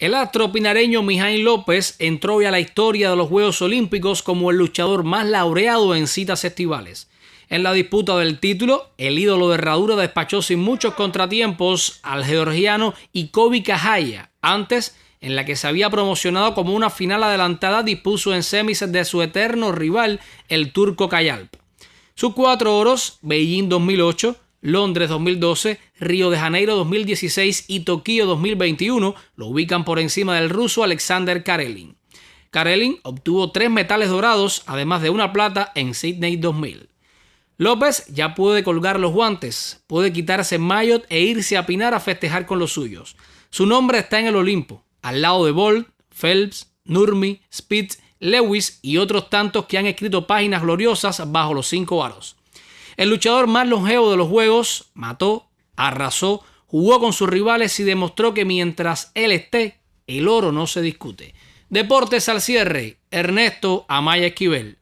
El astro pinareño López entró hoy a la historia de los Juegos Olímpicos como el luchador más laureado en citas estivales. En la disputa del título, el ídolo de herradura despachó sin muchos contratiempos al georgiano Ikobi Kahaya. Antes, en la que se había promocionado como una final adelantada, dispuso en semis de su eterno rival, el turco Kayalp. Sus cuatro oros, Beijing 2008, Londres 2012, Río de Janeiro 2016 y Tokio 2021 lo ubican por encima del ruso Alexander Karelin. Karelin obtuvo tres metales dorados, además de una plata en Sydney 2000. López ya puede colgar los guantes, puede quitarse Mayotte e irse a Pinar a festejar con los suyos. Su nombre está en el Olimpo, al lado de Bolt, Phelps, Nurmi, Spitz, Lewis y otros tantos que han escrito páginas gloriosas bajo los cinco aros. El luchador más longevo de los Juegos mató, arrasó, jugó con sus rivales y demostró que mientras él esté, el oro no se discute. Deportes al cierre, Ernesto Amaya Esquivel.